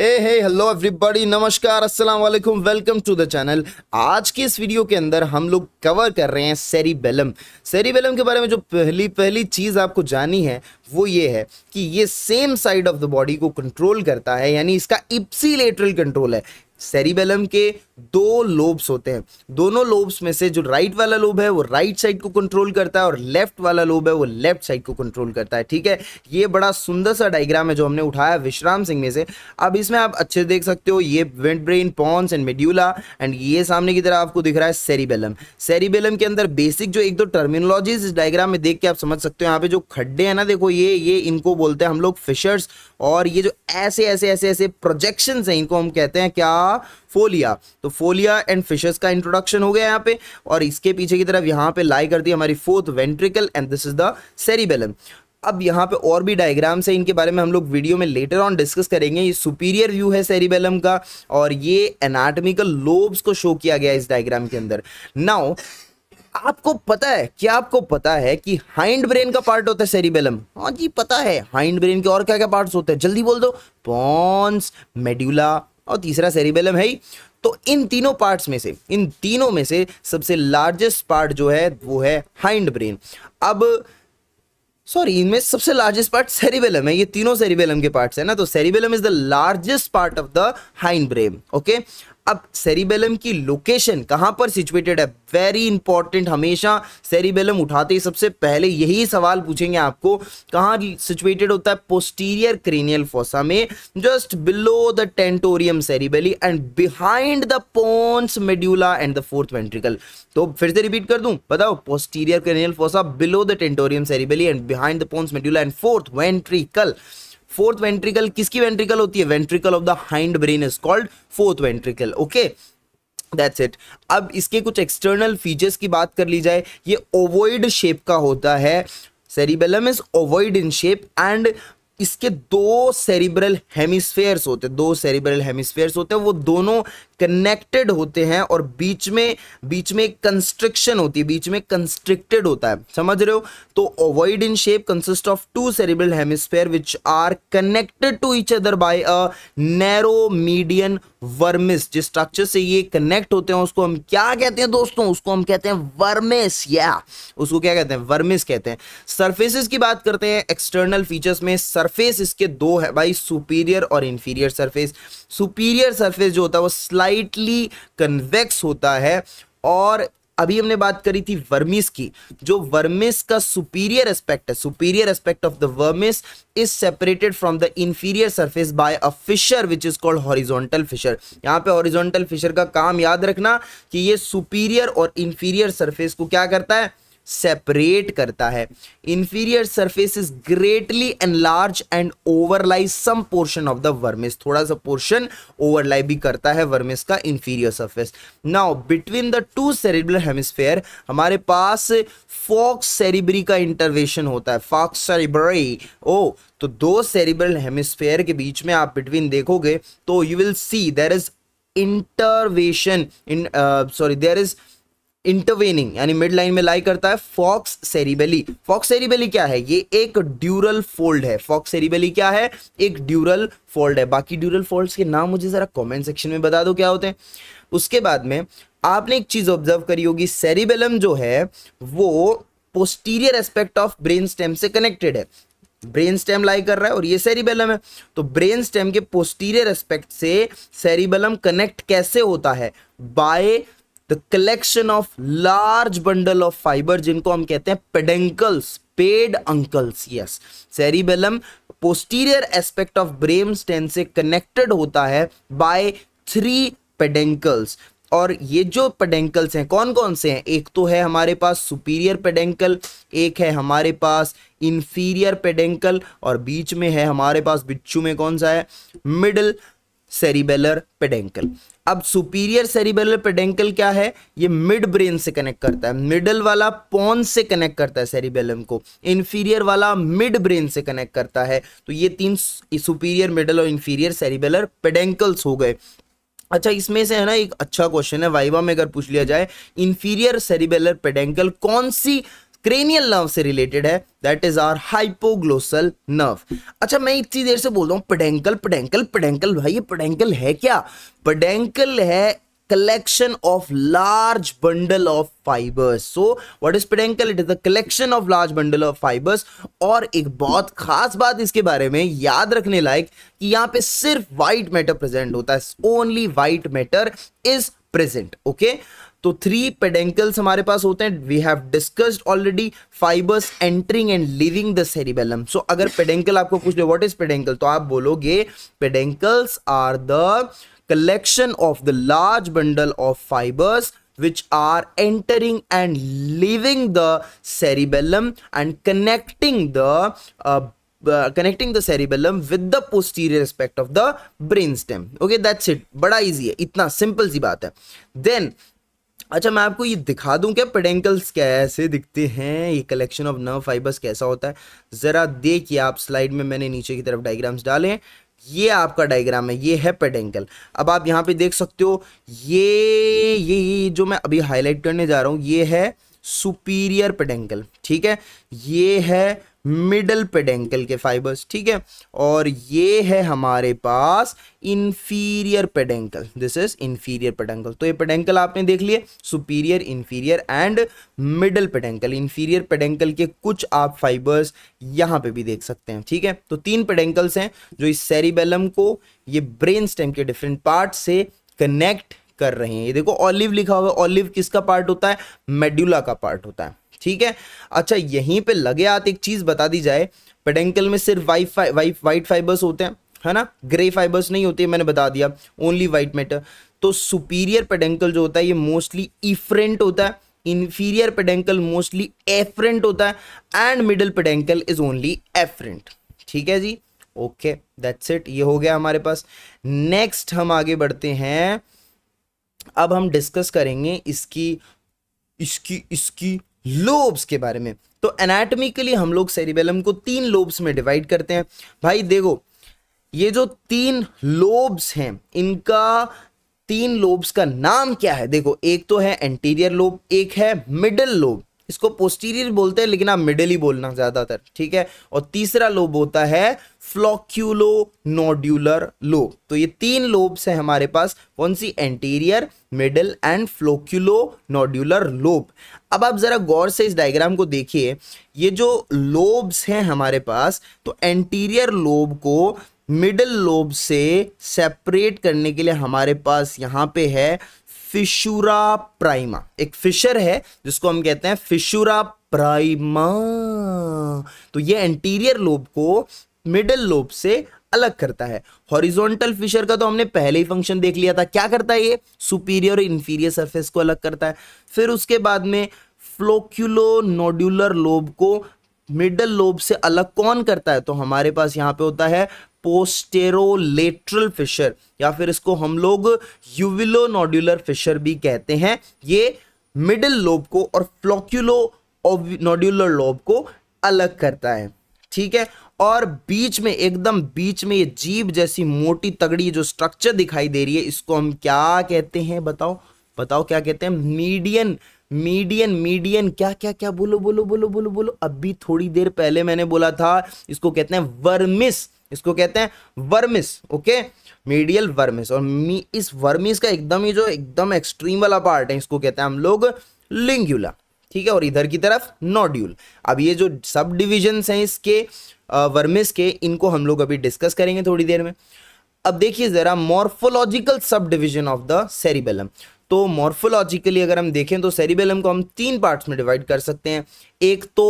ए हे hello everybody नमस्कार अस्सलाम वालेकुम वेलकम टू द चैनल आज की इस वीडियो के अंदर हम लोग कवर कर रहे हैं सेरिबेलम सेरिबेलम के बारे में जो पहली पहली चीज़ आपको जानी है वो ये है कि ये same side of the body को कंट्रोल करता है यानी इसका इप्सीलेटरल कंट्रोल है सेरिबेलम के दो लोब्स होते हैं दोनों लोब्स में से जो राइट वाला लोब है वो राइट साइड को कंट्रोल करता है और लेफ्ट वाला लोब है वो लेफ्ट साइड को कंट्रोल करता है ठीक है ये बड़ा सुंदर सा डायग्राम है जो हमने उठाया विश्राम सिंह में से अब इसमें आप अच्छे देख सकते हो ये वेंट brain pons and medulla and ये सामने की तरह आपको दिख रहा है सेरिबेलम सेरिबेलम के अंदर बेसिक जो एक दो टर्मिनोलॉजी इस डायग्राम में देख के आप समझ सकते हो यहाँ पे जो खड्डे हैं ना देखो ये ये इनको बोलते हैं हम लोग फिशर्स और ये जो ऐसे ऐसे ऐसे ऐसे प्रोजेक्शन है इनको हम कहते हैं क्या था फोलिया तो फोलिया एंड फिशेस का इंट्रोडक्शन हो गया यहाँ पे और इसके पीछे की तरफ यहाँ पे लाई कर दी हमारी fourth ventricle and this is the cerebellum अब यहाँ पे और भी डायग्राम्स हैं इनके बारे में हम लोग वीडियो में लेटर ऑन डिस्कस करेंगे ये सुपीरियर व्यू है सेरिबेलम का और ये एनाटमिकल लोब्स को शो किया गया इस डायग्राम के अंदर नाउ आपको पता है क्या आपको पता है कि हाइंड ब्रेन का पार्ट होता है सेरिबेलम हाँ जी पता है हाइंड ब्रेन के और क्या क्या पार्ट्स होते हैं जल्दी बोल दो पॉन्स मेड्यूला और तीसरा सेरिबेलम है ही तो इन तीनों पार्ट्स में से इन तीनों में से सबसे लार्जेस्ट पार्ट जो है वो है हाइंड ब्रेन अब सॉरी इनमें सबसे लार्जेस्ट पार्ट सेरिबेलम है ये तीनों सेरिबेलम के पार्ट्स है ना तो cerebellum is the largest part of the hind brain okay अब सेरिबेलम की लोकेशन कहां पर सिचुएटेड है वेरी इंपॉर्टेंट हमेशा सेरिबेलम उठाते ही सबसे पहले यही सवाल पूछेंगे आपको कहां सिचुएटेड होता है पोस्टीरियर क्रेनियल फोसा में just below the tentorium cerebelli and behind the pons medulla and the fourth ventricle तो फिर से रिपीट कर दूं बताओ posterior cranial fossa below the tentorium cerebelli and behind the pons medulla and fourth ventricle fourth ventricle किसकी ventricle होती है ventricle of the hind brain is called fourth ventricle okay that's it अब इसके कुछ external features की बात कर ली जाए ये ओवॉइड शेप का होता है cerebellum is ovoid in shape and इसके दो सेरिब्रल हेमिस्फेयर्स होते हैं दो सेरिब्रल हेमिस्फेयर्स होते हैं वो दोनों कनेक्टेड होते हैं और बीच में बीच में कंस्ट्रिक्शन होती है बीच में कंस्ट्रिक्टेड होता है समझ रहे हो तो ovoid in shape consist of two cerebral hemisphere which are connected to each other by a narrow median vermis जिस स्ट्रक्चर से ये कनेक्ट होते हैं उसको हम क्या कहते हैं दोस्तों उसको हम कहते हैं वर्मिस या उसको क्या कहते हैं वर्मिस कहते हैं सरफेसिस की बात करते हैं एक्सटर्नल फीचर्स में सरफेस इसके दो है भाई सुपीरियर और इंफीरियर सरफेस सुपीरियर सरफेस जो होता है वो स्लाइड स्लाइटली कन्वेक्स होता है और अभी हमने बात करी थी वर्मिस की जो वर्मिस का सुपीरियर एस्पेक्ट है superior aspect of the vermis is separated from the inferior surface by a fissure which is called horizontal fissure यहां पे हॉरिजॉन्टल फिशर का काम याद रखना कि ये सुपीरियर और इंफीरियर सरफेस को क्या करता है सेपरेट करता है inferior surface is greatly enlarge and overlie some portion of the vermis थोड़ा सा पोर्शन ओवरलाई भी करता है वर्मिस का inferior surface now between the two cerebral hemisphere हमारे पास फॉक्स सेरिब्री का इंटरवेशन होता है फॉक्स सेरिब्री ओ तो दो सेरिब्रल हेमिस्फेयर के बीच में आप बिटवीन देखोगे तो you will see there is intervention in sorry there is intervening यानी मिड लाइन में लाई करता है फॉक्स सेरिबेली फॉक्स सेरिबेली क्या है ये एक ड्यूरल फोल्ड है फॉक्स सेरिबेली क्या है एक ड्यूरल फोल्ड है बाकी ड्यूरल फोल्ड्स के नाम मुझे जरा कमेंट सेक्शन में बता दो क्या होते हैं उसके बाद में आपने एक चीज ऑब्जर्व करी होगी सेरिबेलम जो है वो posterior aspect of brain stem से कनेक्टेड है ब्रेन स्टेम लाई कर रहा है और ये सेरिबेलम है तो ब्रेन स्टेम के पोस्टीरियर एस्पेक्ट से सेरिबेलम कनेक्ट कैसे होता है by the collection of large bundle of fibre जिनको हम कहते हैं peduncles peduncles yes cerebellum posterior aspect of brain stem से कनेक्टेड होता है बाय थ्री पेडेंकल्स और ये जो पेडेंकल्स हैं कौन कौन से हैं एक तो है हमारे पास सुपीरियर पेडेंकल एक है हमारे पास इन्फीरियर पेडेंकल और बीच में है हमारे पास बिच्छू में कौन सा है मिडल सेरिबेलर पेडेंकल अब सुपीरियर सेरिबेलर पेडेंकल क्या है ये मिड ब्रेन से कनेक्ट करता है मिडल वाला पॉन से कनेक्ट करता है सेरिबेलम को इन्फीरियर वाला मिड ब्रेन से कनेक्ट करता है तो ये तीन सुपीरियर मिडल और इन्फीरियर सेरिबेलर पेडेंकल्स हो गए अच्छा इसमें से है ना एक अच्छा क्वेश्चन है वाइवा में अगर पूछ लिया जाए इन्फीरियर सेरिबेलर पेडेंकल कौन सी क्रेनियल नर्व से रिलेटेड है that is are hypoglossal nerve अच्छा मैं इतनी देर से बोल रहा हूँ पडेंकल पडेंकल पडेंकल भाई ये पडेंकल है क्या पडेंकल है collection of large bundle of fibres so what is peduncle it is the collection of large bundle of fibres और एक बहुत खास बात इसके बारे में याद रखने लायक कि यहाँ पे सिर्फ व्हाइट मैटर प्रेजेंट होता है only white matter is present okay तो थ्री पेडेंकल्स हमारे पास होते हैं we have discussed already fibres entering and leaving the cerebellum so अगर पेडेंकल आपको पूछ दे व्हाट इज पेडेंकल तो आप बोलोगे peduncles are the collection of the large bundle of fibres which are entering and leaving the cerebellum and connecting the connecting the cerebellum with the posterior aspect of the brain stem okay that's it बड़ा easy है इतना simple सी बात है then अच्छा मैं आपको ये दिखा दूं क्या पेडेंकल्स कैसे दिखते हैं ये कलेक्शन ऑफ नर्व फाइबर्स कैसा होता है ज़रा देखिए आप स्लाइड में मैंने नीचे की तरफ डायग्राम्स डाले हैं ये आपका डायग्राम है ये है पेडेंकल अब आप यहाँ पे देख सकते हो ये ये ये जो मैं अभी हाईलाइट करने जा रहा हूँ ये है सुपीरियर पेडेंकल ठीक है ये है मिडल पेडेंकल के फाइबर्स ठीक है और ये है हमारे पास inferior peduncle this is inferior peduncle तो ये पेडेंकल आपने देख लिए superior inferior and middle peduncle inferior peduncle के कुछ आप फाइबर्स यहाँ पे भी देख सकते हैं ठीक है तो तीन पेडेंकल्स हैं जो इस सेरिबेलम को ये ब्रेन स्टेम के डिफरेंट पार्ट से कनेक्ट कर रहे हैं ये देखो ऑलिव लिखा हुआ है ऑलिव किसका पार्ट होता है मेड्यूला का पार्ट होता है ठीक है अच्छा यहीं पे लगे आते एक चीज़ बता दी जाए पेडेंकल में सिर्फ वाइट वाइट वाइट फाइबर्स होते हैं है ना ग्रे फाइबर्स नहीं होते मैंने बता दिया ओनली वाइट मैटर तो सुपीरियर पेडेंकल जो होता है ये मोस्टली इफ्रेंट होता है इंफीरियर पेडेंकल मोस्टली एफरेंट होता है and middle peduncle is only afferent ठीक है जी ओके दैट्स इट ये हो गया हमारे पास नेक्स्ट हम आगे बढ़ते हैं अब हम डिस्कस करेंगे इसकी इसकी इसकी लोब्स के बारे में तो एनाटॉमिकली हम लोग सेरिबेलम को तीन लोब्स में डिवाइड करते हैं भाई देखो ये जो तीन लोब्स हैं इनका तीन लोब्स का नाम क्या है देखो एक तो है एंटीरियर लोब एक है मिडल लोब इसको पोस्टीरियर बोलते हैं लेकिन आप मिडिल ही बोलना ज़्यादातर ठीक है और तीसरा लोब होता है फ्लोक्यूलो नोड्यूलर लोब तो ये तीन लोब्स हैं हमारे पास कौन सी anterior middle and flocculonodular lobe अब आप ज़रा गौर से इस डायग्राम को देखिए ये जो लोब्स हैं हमारे पास तो एंटीरियर लोब को मिडिल लोब से सेपरेट करने के लिए हमारे पास यहाँ पे है फिशुरा प्राइमा एक फिशर है जिसको हम कहते हैं फिशुरा प्राइमा तो ये एंटीरियर लोब को मिडल लोब से अलग करता है हॉरिजॉन्टल फिशर का तो हमने पहले ही फंक्शन देख लिया था क्या करता है ये सुपीरियर और इंफीरियर सरफेस को अलग करता है फिर उसके बाद में फ्लोक्यूलो नोड्यूलर लोब को मिडल लोब से अलग कौन करता है तो हमारे पास यहां पे होता है पोस्टेरोलेट्रल फिशर या फिर इसको हम लोग यूविलो नोड्यूलर फिशर भी कहते हैं ये मिडल लोब को और फ्लोक्यूलो नोड्यूलर लोब को अलग करता है ठीक है और बीच में एकदम बीच में ये जीभ जैसी मोटी तगड़ी जो स्ट्रक्चर दिखाई दे रही है इसको हम क्या कहते हैं बताओ बताओ क्या कहते हैं मीडियन मीडियन मीडियन क्या क्या क्या बोलो बोलो बोलो बोलो बोलो अभी थोड़ी देर पहले मैंने बोला था इसको कहते हैं वर्मिस इसको कहते हैं वर्मिस ओके मीडियल वर्मिस और मी इस वर्मिस का एकदम ही जो एकदम एक्सट्रीम वाला पार्ट है इसको कहते हैं हम लोग लिंग्यूला ठीक है और इधर की तरफ नोड्यूल अब ये जो सब डिविजन हैं इसके वर्मिस के इनको हम लोग अभी डिस्कस करेंगे थोड़ी देर में अब देखिए ज़रा morphological subdivision of the cerebellum तो मॉर्फोलॉजिकली अगर हम देखें तो सेरिबेलम को हम तीन पार्ट्स में डिवाइड कर सकते हैं एक तो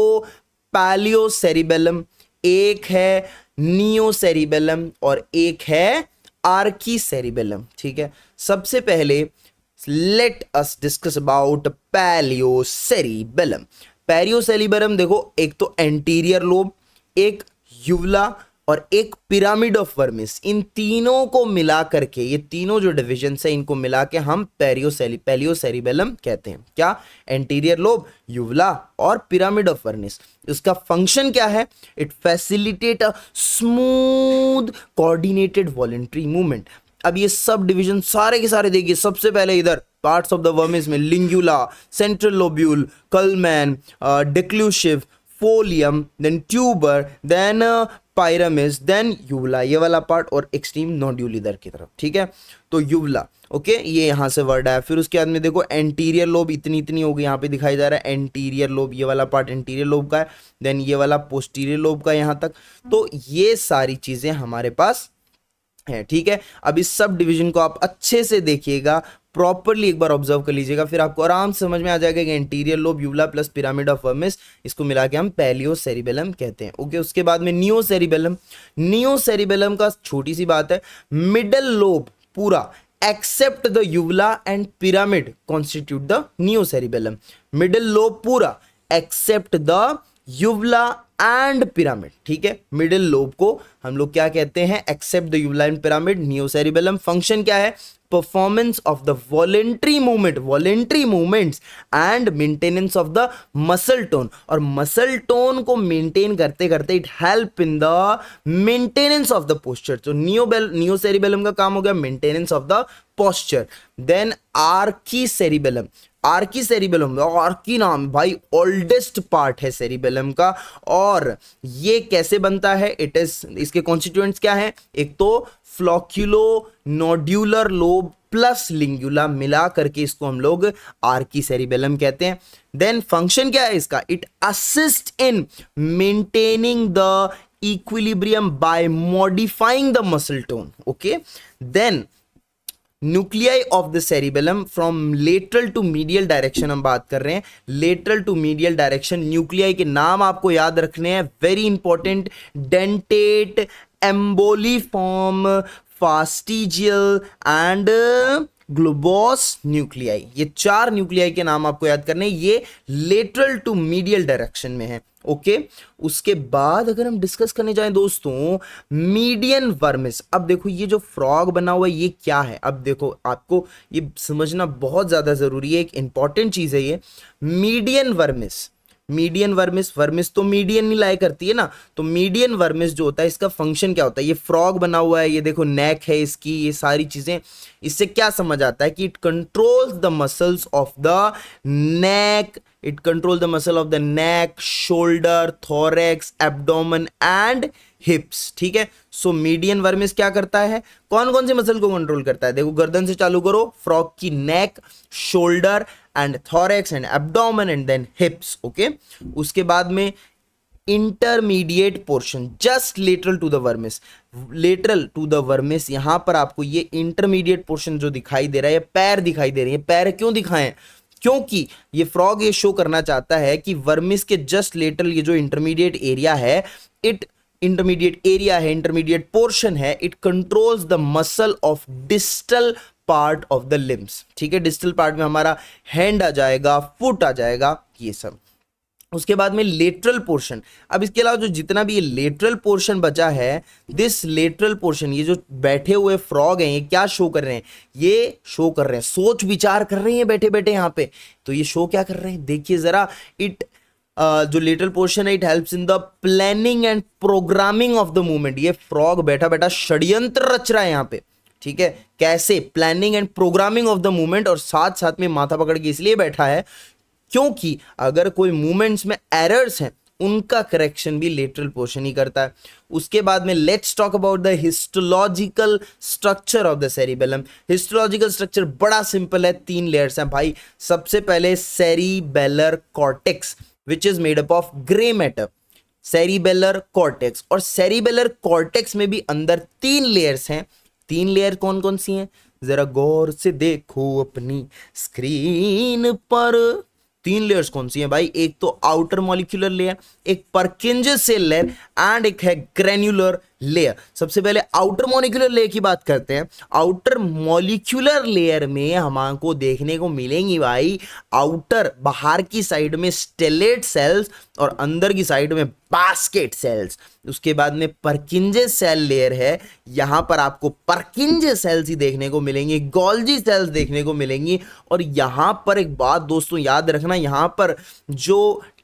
पैलियो सेरिबेलम एक है नियो सेरिबेलम और एक है आर्की सेरिबेलम ठीक है सबसे पहले let us discuss about paleocerebellum paleocerebellum देखो एक तो एंटीरियर लोब एक युवला और एक पिरामिड ऑफ वर्मिस इन तीनों को मिला करके ये तीनों जो डिविजन है इनको मिला के हम पेरियोसेली पेलियोसेरिबेलम कहते हैं क्या एंटीरियर लोब युवला और पिरामिड ऑफ वर्मिस इसका फंक्शन क्या है it facilitate a smooth coordinated voluntary movement अब ये सब डिविजन सारे के सारे देखिए सबसे पहले इधर पार्ट ऑफ द वर्मिस में lingula central lobule culmen declive folium then tuber then pyramis then uvula ये वाला पार्ट और एक्सट्रीम नोड्यूल इधर की तरफ ठीक है तो युवला ओके ये यहाँ से वर्ड आया फिर उसके बाद में देखो एंटीरियर लोब इतनी इतनी होगी यहाँ पे दिखाई जा रहा है एंटीरियर लोब ये वाला पार्ट एंटीरियर लोब का है देन ये वाला पोस्टीरियर लोब का यहाँ तक तो ये सारी चीज़ें हमारे पास है ठीक है अब इस सब डिवीजन को आप अच्छे से देखिएगा प्रॉपरली एक बार ऑब्जर्व कर लीजिएगा फिर आपको आराम से समझ में आ जाएगा कि anterior lobe uvula plus pyramid of vermis इसको मिला के हम पैलियो सेरिबेलम कहते हैं ओके उसके बाद में नियो सेरिबेलम नियो सेरिबेलम का छोटी सी बात है मिडल लोब पूरा except the uvula and pyramid constitute the neocerebellum middle lobe पूरा except the uvula and pyramid ठीक है मिडिल लोब को हम लोग क्या कहते हैं except the uvula and pyramid neocerebellum function क्या है performance of the voluntary movement voluntary movements and maintenance of the muscle tone और मसल टोन को मेंटेन करते करते it help in the maintenance of the posture तो नियोबेल नियोसेरिबेलम का काम हो गया maintenance of the posture then archicerebellum archicerebellum archi नाम भाई ओल्डेस्ट पार्ट है सेरिबेलम का और ये कैसे बनता है इट इज इसके कॉन्स्टिट्यूएंट्स क्या हैं एक तो flocculonodular lobe plus lingula मिला करके इसको हम लोग आर्की सेरिबेलम कहते हैं देन फंक्शन क्या है इसका it assist in maintaining the equilibrium by modifying the muscle tone okay then nuclei of the cerebellum from lateral to medial direction हम बात कर रहे हैं lateral to medial direction nuclei के नाम आपको याद रखने हैं very important dentate emboliform fastigial and globose nuclei ये चार न्यूक्लियाई के नाम आपको याद करने ये लेटरल टू मीडियल डायरेक्शन में है ओके उसके बाद अगर हम डिस्कस करने जाएं दोस्तों मीडियन वर्मिस अब देखो ये जो फ्रॉग बना हुआ है ये क्या है अब देखो आपको ये समझना बहुत ज़्यादा ज़रूरी है एक इंपॉर्टेंट चीज़ है ये median vermis median vermis vermis तो मीडियन नहीं लाया करती है ना तो मीडियन वर्मिस जो होता है इसका फंक्शन क्या होता है ये फ्रॉग बना हुआ है ये देखो नेक है इसकी ये सारी चीज़ें इससे क्या समझ आता है कि it controls the muscles of the neck it control the muscle of the neck shoulder thorax abdomen and hips ठीक है सो मीडियन वर्मिस क्या करता है कौन कौन से मसल को कंट्रोल करता है देखो गर्दन से चालू करो फ्रॉक की neck shoulder and thorax and abdomen and then hips okay उसके बाद में intermediate portion just lateral to the vermis lateral to the vermis यहां पर आपको ये इंटरमीडिएट पोर्शन जो दिखाई दे रहा है पैर दिखाई दे रही है पैर क्यों दिखाएं क्योंकि ये फ्रॉग ये शो करना चाहता है कि वर्मिस के जस्ट लेटरल ये जो इंटरमीडिएट एरिया है इट इंटरमीडिएट एरिया है इंटरमीडिएट पोर्शन है it controls the muscle of distal part of the limbs ठीक है डिस्टल पार्ट में हमारा हैंड आ जाएगा फुट आ जाएगा ये सब उसके बाद में लेटरल पोर्शन अब इसके अलावा जो जितना भी ये लेटरल पोर्शन बचा है दिस लेटरल पोर्शन ये जो बैठे हुए फ्रॉग हैं ये क्या शो कर रहे हैं ये शो कर रहे हैं सोच विचार कर रहे हैं बैठे बैठे यहाँ पे तो ये शो क्या कर रहे हैं देखिए ज़रा इट Uh, जो लेटरल पोर्शन है it helps in the planning and programming of the movement ये फ्रॉग बैठा बैठा षड्यंत्र रच रहा है यहाँ पे ठीक है कैसे planning and programming of the movement और साथ साथ में माथा पकड़ के इसलिए बैठा है क्योंकि अगर कोई मूवमेंट्स में एरर्स हैं उनका करेक्शन भी लेटरल पोर्शन ही करता है उसके बाद में let's talk about the histological structure of the cerebellum histological structure बड़ा सिंपल है तीन लेयर्स हैं भाई सबसे पहले cerebellar cortex which is made up of grey matter cerebellar cortex और सेरिबेलर कॉर्टेक्स में भी अंदर तीन लेयर्स हैं तीन लेयर कौन कौन सी हैं जरा गौर से देखो अपनी स्क्रीन पर तीन लेयर्स कौन सी हैं भाई एक तो आउटर मॉलिक्यूलर लेयर एक परकिंज सेल लेयर एंड एक है ग्रेन्यूलर लेयर सबसे पहले आउटर मोलिकुलर लेयर की बात करते हैं आउटर मोलिकुलर लेयर में को देखने को मिलेंगी भाई आउटर बाहर की साइड में स्टेलेट सेल्स और अंदर की साइड में बास्केट सेल्स उसके बाद में परकिंजे सेल लेयर है यहाँ पर आपको परकिंजे सेल्स ही देखने को मिलेंगी गोल्जी सेल्स देखने को मिलेंगी और यहाँ पर एक बात दोस्तों याद रखना यहाँ पर जो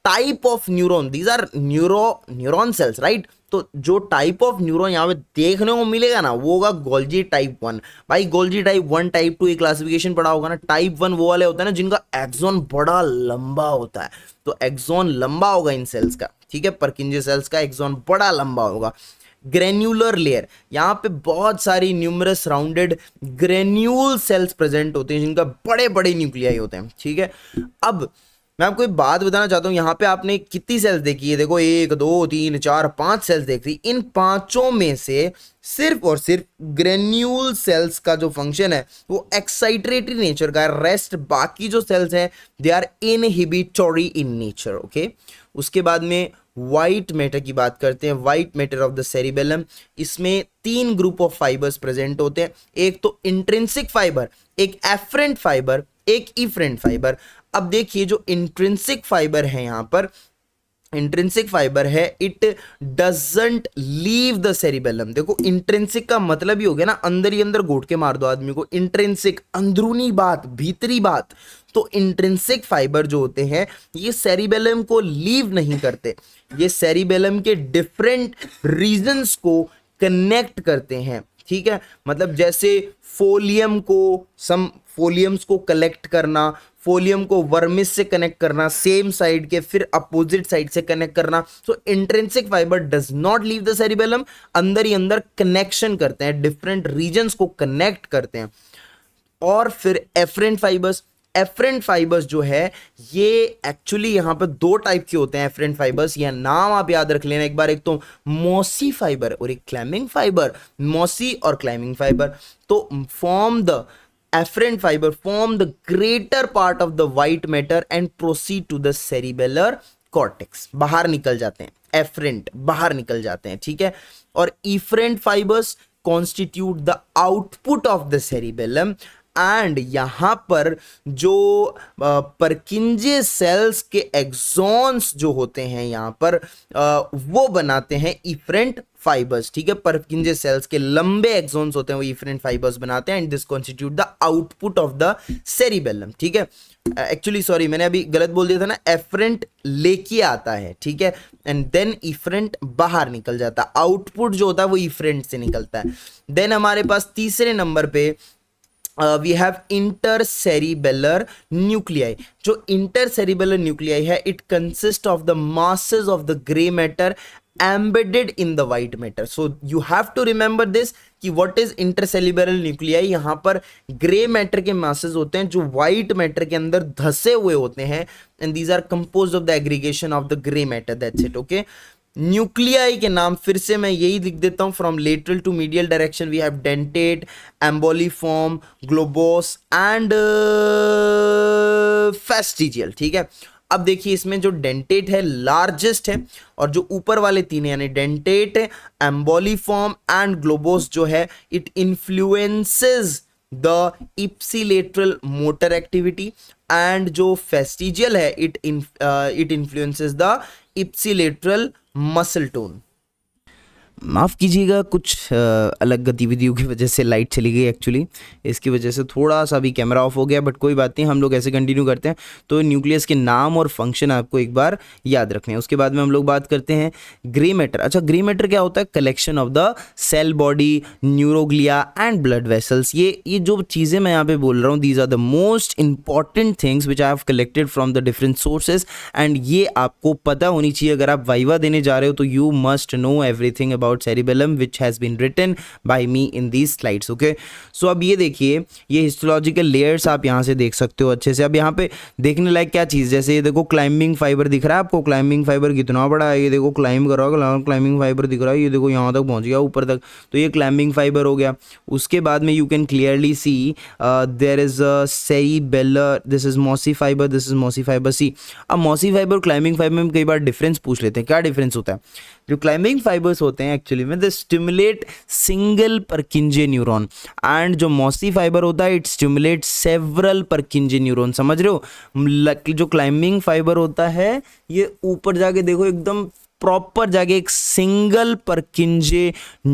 type of neuron these are neuro neuron cells right तो जो टाइप ऑफ न्यूरोन यहाँ पे देखने को मिलेगा ना वो होगा गोल्जी टाइप वन भाई Golgi type one type two ये क्लासिफिकेशन पड़ा होगा ना टाइप वन वो वाले होता है ना जिनका एक्सोन बड़ा लंबा होता है तो एक्सोन लंबा होगा इन सेल्स का ठीक है परकिंजे सेल्स का एक्सोन बड़ा लंबा होगा ग्रेन्यूलर लेयर यहाँ पे बहुत सारी numerous rounded granule cells present होते हैं जिनका बड़े बड़े न्यूक्लियाई होते हैं ठीक है अब मैं आपको एक बात बताना चाहता हूँ यहाँ पे आपने कितनी सेल्स देखी है देखो एक दो तीन चार पांच सेल्स देख रही इन पांचों में से सिर्फ और सिर्फ ग्रेन्यूल सेल्स का जो फंक्शन है वो एक्साइटरेटरी नेचर का है रेस्ट बाकी जो सेल्स हैं they are inhibitory in nature okay उसके बाद में वाइट मैटर की बात करते हैं white matter of the cerebellum इसमें तीन ग्रुप ऑफ फाइबर्स प्रेजेंट होते हैं एक तो इंट्रेंसिक फाइबर एक एफरेंट फाइबर एक इफ्रेंट फाइबर अब देखिए जो इंट्रेंसिक फाइबर है यहां पर इंट्रेंसिक फाइबर है it doesn't leave the cerebellum देखो इंट्रेंसिक का मतलब ही हो गया ना अंदर ही अंदर घोट के मार दो आदमी को इंट्रेंसिक अंदरूनी बात भीतरी बात तो इंट्रेंसिक फाइबर जो होते हैं ये सेरिबेलम को लीव नहीं करते ये सेरिबेलम के डिफरेंट रीजन्स को कनेक्ट करते हैं ठीक है मतलब जैसे फोलियम को सम फोलियम्स को कलेक्ट करना फोलियम को वर्मिस से कनेक्ट करना सेम साइड के फिर अपोजिट साइड से कनेक्ट करना so intrinsic fibre does not leave the cerebellum अंदर ही अंदर कनेक्शन करते हैं डिफरेंट रीजन को कनेक्ट करते हैं और फिर एफरेंट फाइबर्स एफरेंट फाइबर्स जो है ये एक्चुअली यहां पर दो टाइप के होते हैं एफरेंट फाइबर्स या नाम आप याद रख लेना एक बार एक तो मोसी फाइबर और एक क्लाइंबिंग फाइबर मोसी और क्लाइंबिंग फाइबर तो form the afferent fiber form the greater part of the white matter and proceed to the cerebellar cortex बाहर निकल जाते हैं एफरेंट बाहर निकल जाते हैं ठीक है और efferent fibres constitute the output of the cerebellum and यहाँ पर जो परकिंजे सेल्स के एग्जॉन्स जो होते हैं यहाँ पर वो बनाते हैं इफरेंट फाइबर्स ठीक है परकिंजे सेल्स के लंबे एग्जॉन्स होते हैं वो इफरेंट फाइबर्स बनाते हैं and this constitute the output of the cerebellum ठीक है एक्चुअली सॉरी मैंने अभी गलत बोल दिया था ना एफरेंट लेके आता है ठीक है एंड देन इफरेंट बाहर निकल जाता है आउटपुट जो होता है वो इफरेंट से निकलता है देन हमारे पास तीसरे नंबर पे वी हैव सेरिबेलर न्यूक्लियाई जो सेरिबेलर न्यूक्लियाई है it consist of the masses of the grey matter embedded in the white matter so you have to remember this कि व्हाट इज सेलिबरल न्यूक्लियाई यहाँ पर grey matter के masses होते हैं जो white matter के अंदर धसे हुए होते हैं and these are compose of the aggregation of the grey matter that's it okay nuclei के नाम फिर से मैं यही लिख देता हूँ from lateral to medial direction we have dentate emboliform globose and fastigial ठीक है अब देखिए इसमें जो डेंटेट है लार्जेस्ट है और जो ऊपर वाले तीन है यानी डेंटेट एम्बोलीफॉर्म एंड ग्लोबोस जो है it influences the ipsilateral motor activity and जो फेस्टिजियल है it it influences the ipsilateral muscle tone माफ़ कीजिएगा कुछ अलग गतिविधियों की वजह से लाइट चली गई एक्चुअली इसकी वजह से थोड़ा सा भी कैमरा ऑफ हो गया बट कोई बात नहीं हम लोग ऐसे कंटिन्यू करते हैं तो न्यूक्लियस के नाम और फंक्शन आपको एक बार याद रखने हैं उसके बाद में हम लोग बात करते हैं ग्रे मैटर अच्छा ग्रे मैटर क्या होता है collection of the cell body neuroglia and blood vessels ये ये जो चीज़ें मैं यहाँ पे बोल रहा हूँ these are the most important things which I have collected from the different sources and ये आपको पता होनी चाहिए अगर आप वाइवा देने जा रहे हो तो you must know everything about about cerebellum which has been written by me in these slides okay so अब ये देखिए ये हिस्टोलॉजिकल लेयर्स आप यहाँ से देख सकते हो अच्छे से अब यहाँ पे देखने लायक क्या चीज़ जैसे ये देखो क्लाइंबिंग फाइबर दिख रहा है आपको क्लाइंबिंग फाइबर कितना बड़ा है ये देखो क्लाइंब कर रहा है क्लाइंबिंग फाइबर दिख रहा है ये देखो यहाँ तक पहुँच गया ऊपर तक तो ये क्लाइंबिंग फाइबर हो गया उसके बाद में you can clearly see there is a cerebellar this is mossy fibre this is mossy fibre see अब मोसी फाइबर क्लाइंबिंग फाइबर में कई बार डिफरेंस पूछ लेते हैं क्या डिफरेंस होता है जो क्लाइंबिंग फाइबर्स होते हैं एक्चुअली में the stimulate single Purkinje neuron and जो मौसी फाइबर होता है it stimulate several Purkinje neuron समझ रहे हो जो क्लाइंबिंग फाइबर होता है ये ऊपर जाके देखो एकदम प्रॉपर जाके एक सिंगल परकिंजे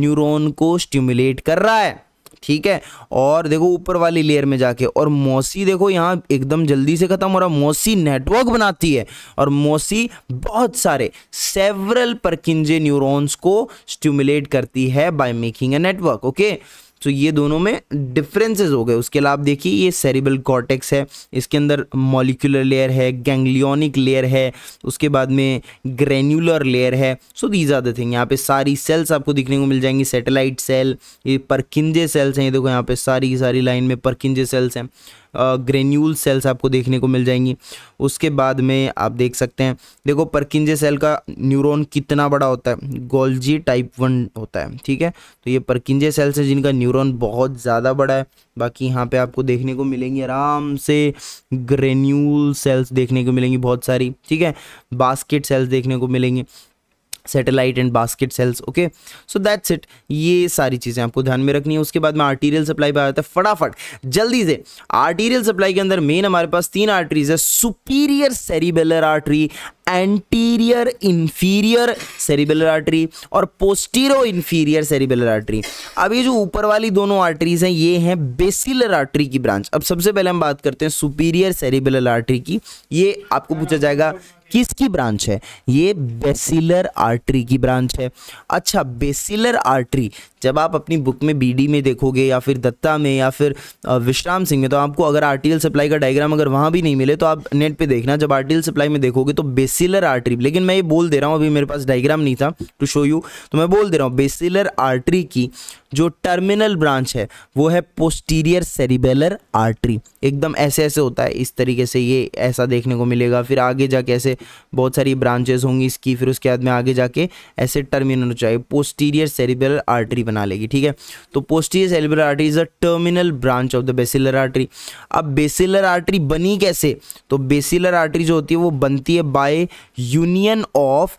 न्यूरोन को स्टिमुलेट कर रहा है ठीक है और देखो ऊपर वाली लेयर में जाके और मौसी देखो यहाँ एकदम जल्दी से ख़त्म हो रहा मौसी नेटवर्क बनाती है और मौसी बहुत सारे सेवरल परकिंजे न्यूरोन्स को स्टिमुलेट करती है by making a network okay so तो ये दोनों में डिफरेंसेस हो गए उसके अलावा देखिए ये सेरिबल कॉर्टेक्स है इसके अंदर मॉलिकुलर लेयर है गैंग्लियोनिक लेयर है उसके बाद में ग्रेन्यूलर लेयर है so these are the thing यहाँ पे सारी सेल्स आपको दिखने को मिल जाएंगी सेटेलाइट सेल ये परकिंजे सेल्स हैं ये देखो यहाँ पे सारी सारी लाइन में परकिंजे सेल्स हैं ग्रेन्यूल सेल्स आपको देखने को मिल जाएंगी उसके बाद में आप देख सकते हैं देखो परकिंजे सेल का न्यूरॉन कितना बड़ा होता है गोल्जी टाइप वन होता है ठीक है तो ये परकिंजे सेल्स है जिनका न्यूरॉन बहुत ज़्यादा बड़ा है बाकी यहाँ पे आपको देखने को मिलेंगी आराम से ग्रेन्यूल सेल्स देखने को मिलेंगी बहुत सारी ठीक है बास्केट सेल्स देखने को मिलेंगी satellite and basket cells okay so that's it ये सारी चीज़ें आपको ध्यान में रखनी है उसके बाद में आर्टीरियल सप्लाई पर आ जाता है फटाफट जल्दी से आर्टीरियल सप्लाई के अंदर मेन हमारे पास तीन आर्टरीज है superior cerebellar artery anterior inferior cerebellar artery और पोस्टीरो इन्फीरियर सेरिबेलर आर्टरी अब ये जो ऊपर वाली दोनों आर्टरीज हैं ये हैं बेसिलर आर्टरी की ब्रांच अब सबसे पहले हम बात करते हैं सुपीरियर सेरिबेलर आर्टरी की ये आपको पूछा जाएगा किसकी ब्रांच है ये बेसिलर आर्टरी की ब्रांच है अच्छा बेसिलर आर्टरी जब आप अपनी बुक में बीडी में देखोगे या फिर दत्ता में या फिर विश्राम सिंह में तो आपको अगर आरटीएल सप्लाई का डायग्राम अगर वहाँ भी नहीं मिले तो आप नेट पे देखना जब आरटीएल सप्लाई में देखोगे तो बेसिलर आर्टरी लेकिन मैं ये बोल दे रहा हूँ अभी मेरे पास डायग्राम नहीं था टू शो यू तो मैं बोल दे रहा हूँ बेसिलर आर्ट्री की जो टर्मिनल ब्रांच है वो है पोस्टीरियर सेरिबेलर आर्ट्री एकदम ऐसे ऐसे होता है इस तरीके से ये ऐसा देखने को मिलेगा फिर आगे जाके ऐसे बहुत सारी ब्रांचेस होंगी इसकी फिर उसके बाद में आगे जाके ऐसे टर्मिनल चाहिए पोस्टीरियर सेरिबेलर आर्ट्री बना बना लेगी ठीक है तो posterior cerebral artery is a terminal branch of the basilar artery अब बेसिलर आर्टरी बनी कैसे तो बेसिलर आर्टरी जो होती है वो बनती है by union of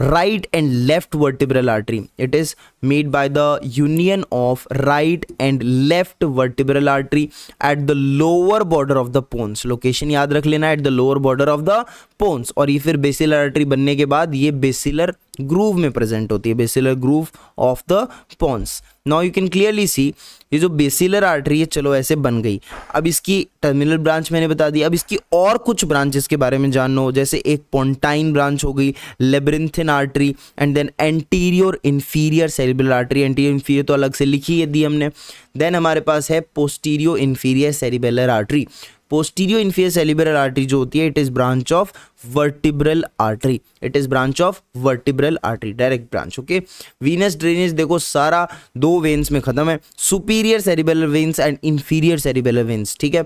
right and left vertebral artery it is made by the union of right and left vertebral artery at the lower border of the pons location याद रख लेना at the lower border of the pons और ये फिर basilar artery बनने के बाद ये बेसिलर ग्रूव में प्रेजेंट होती है basilar groove of the pons now you can clearly see ये जो बेसिलर आर्टरी है चलो ऐसे बन गई अब इसकी टर्मिनल ब्रांच मैंने बता दी अब इसकी और कुछ ब्रांचेस के बारे में जानना हो जैसे एक पोन्टाइन ब्रांच हो गई labyrinthine artery and then anterior inferior से सेरिब्रल आर्टरी एंटीरियर इन्फीरियर तो अलग से लिखी है दी हमने देन हमारे पास है posterior inferior cerebellar artery posterior inferior cerebral artery जो होती है it is branch of vertebral artery it is branch of vertebral artery direct branch okay venous drainage देखो सारा दो वेन्स में ख़त्म है superior cerebellar veins and inferior cerebellar veins ठीक है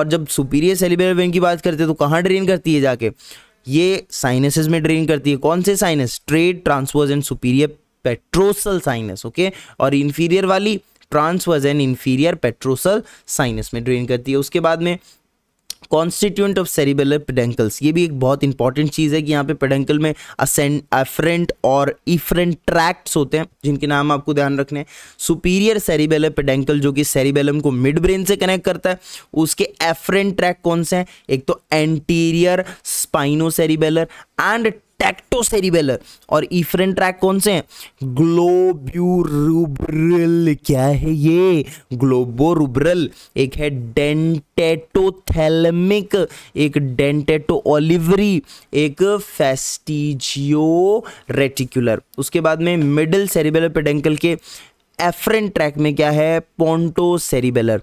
और जब सुपीरियर सेरिबेलर वेन की बात करते हैं तो कहाँ ड्रेन करती है जाके ये साइनसेस में ड्रेन करती है कौन से साइनस ट्रेड transverse and superior petrosal sinus okay और इन्फीरियर वाली transverse and inferior petrosal sinus में ड्रेन करती है उसके बाद में कॉन्स्टिट्यूंट ऑफ सेरिबेलर पेडेंकल्स ये भी एक बहुत इंपॉर्टेंट चीज़ है कि यहाँ पे पेडेंकल में असेंट एफरेंट और इफरेंट ट्रैक्ट्स होते हैं जिनके नाम आपको ध्यान रखने हैं सुपीरियर सेरिबेलर पेडेंकल जो कि सेरिबेलम को मिड ब्रेन से कनेक्ट करता है उसके एफरेंट ट्रैक कौन से हैं एक तो anterior spino cerebellar and tecto और ईफ्रेन ट्रैक कौन से हैं ग्लोब्यूरुब्रल क्या है ये ग्लोबोरुब्रल एक है डेंटेटोथेलमिक एक डेंटेटो ओलिवरी एक फेस्टिजियो रेटिकुलर उसके बाद में मिडिल सेरिबेलर पेडेंकल के एफरेंट ट्रैक में क्या है पोंटो सेरिबेलर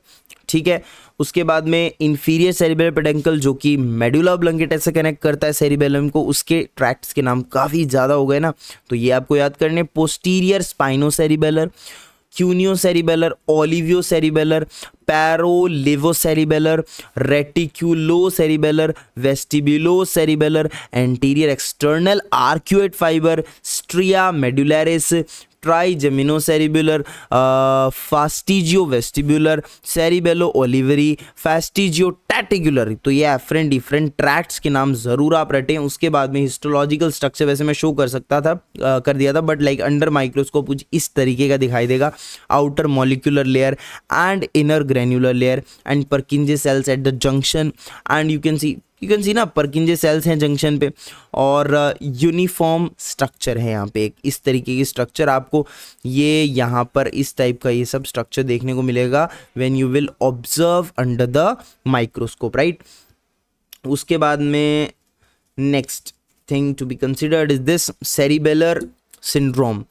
ठीक है उसके बाद में इन्फीरियर सेरिबेलम पेडेंकल जो कि मेडुला ब्लंकेट से कनेक्ट करता है सेरिबेलम को उसके ट्रैक्ट्स के नाम काफ़ी ज़्यादा हो गए ना तो ये आपको याद करने posterior spino cerebellar cuneo cerebellar olivo cerebellar parolivo cerebellar reticulo cerebellar vestibulo cerebellar anterior external arcuate fibre stria medullaris trigemino cerebellar fastigio vestibular cerebello olivary fastigio टैटिगुलर तो ये एफरेंट डिफरेंट ट्रैक्ट्स के नाम ज़रूर आप रटें उसके बाद में हिस्टोलॉजिकल स्ट्रक्चर वैसे मैं शो कर सकता था आ, कर दिया था बट लाइक अंडर माइक्रोस्कोप कुछ इस तरीके का दिखाई देगा outer molecular layer and inner granular layer and Purkinje cells at the junction and you can see you can see ना परकिंजे सेल्स हैं जंक्शन पे और यूनिफॉर्म uh, स्ट्रक्चर है यहाँ पे एक इस तरीके की स्ट्रक्चर आपको ये यहाँ पर इस टाइप का ये सब स्ट्रक्चर देखने को मिलेगा when you will observe under the microscope right उसके बाद में next thing to be considered is this cerebellar syndrome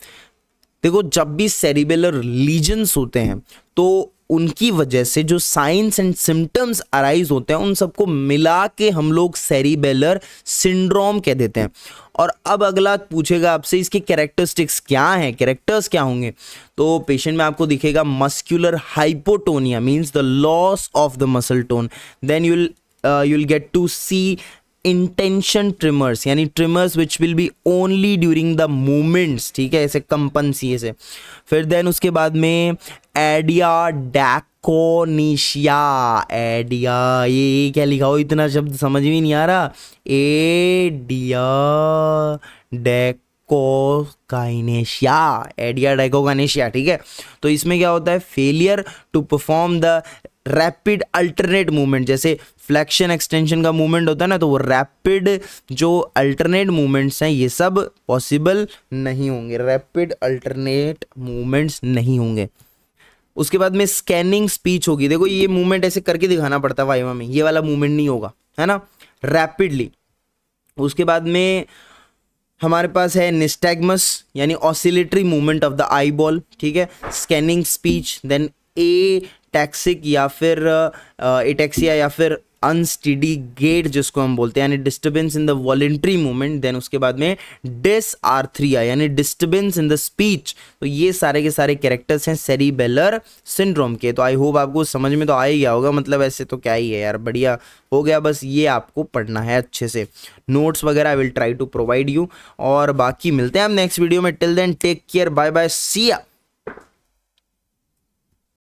देखो जब भी सेरिबेलर लीजन्स होते हैं तो उनकी वजह से जो साइंस एंड सिम्टम्स अराइज होते हैं उन सबको मिला के हम लोग सेरिबेलर सिंड्रोम कह देते हैं और अब अगला पूछेगा आपसे इसके कैरेक्टरिस्टिक्स क्या हैं कैरेक्टर्स क्या होंगे तो पेशेंट में आपको दिखेगा muscular hypotonia means the loss of the muscle tone then you'll you'll get to see intention tremors यानी tremors which will be only during the moments ठीक है ऐसे कंपन सी ऐसे फिर देन उसके बाद में एडिया डैकोनीशिया एडिया ये क्या लिखा हो इतना शब्द समझ में नहीं आ रहा एडिया डैक डाइकोकाइनेशिया एडिया डाइकोकाइनेशिया ठीक है तो इसमें क्या होता है failure to perform the rapid alternate movement जैसे फ्लैक्शन एक्सटेंशन का मूवमेंट होता है ना तो वो रैपिड जो अल्टरनेट मूवमेंट्स हैं ये सब पॉसिबल नहीं होंगे रैपिड अल्टरनेट मूवमेंट्स नहीं होंगे उसके बाद में स्कैनिंग स्पीच होगी देखो ये मूवमेंट ऐसे करके दिखाना पड़ता है वाइवा में ये वाला मूवमेंट नहीं होगा है ना रैपिडली उसके बाद में हमारे पास है निस्टैगमस यानी oscillatory movement of the eyeball ठीक है scanning speech then ataxic या फिर इटेक्सिया या फिर अनस्टडी गेट जिसको हम बोलते हैं यानी disturbance in the voluntary movement then उसके बाद में डिस आर्थ्रिया यानी डिस्टर्बेंस इन द स्पीच तो ये सारे के सारे कैरेक्टर्स हैं सेरीबेलर सिंड्रोम के तो आई होप आपको समझ में तो आ ही गया होगा मतलब ऐसे तो क्या ही है यार बढ़िया हो गया बस ये आपको पढ़ना है अच्छे से नोट्स वगैरह I will try to provide you और बाकी मिलते हैं हम नेक्स्ट वीडियो में till then take care bye bye Siya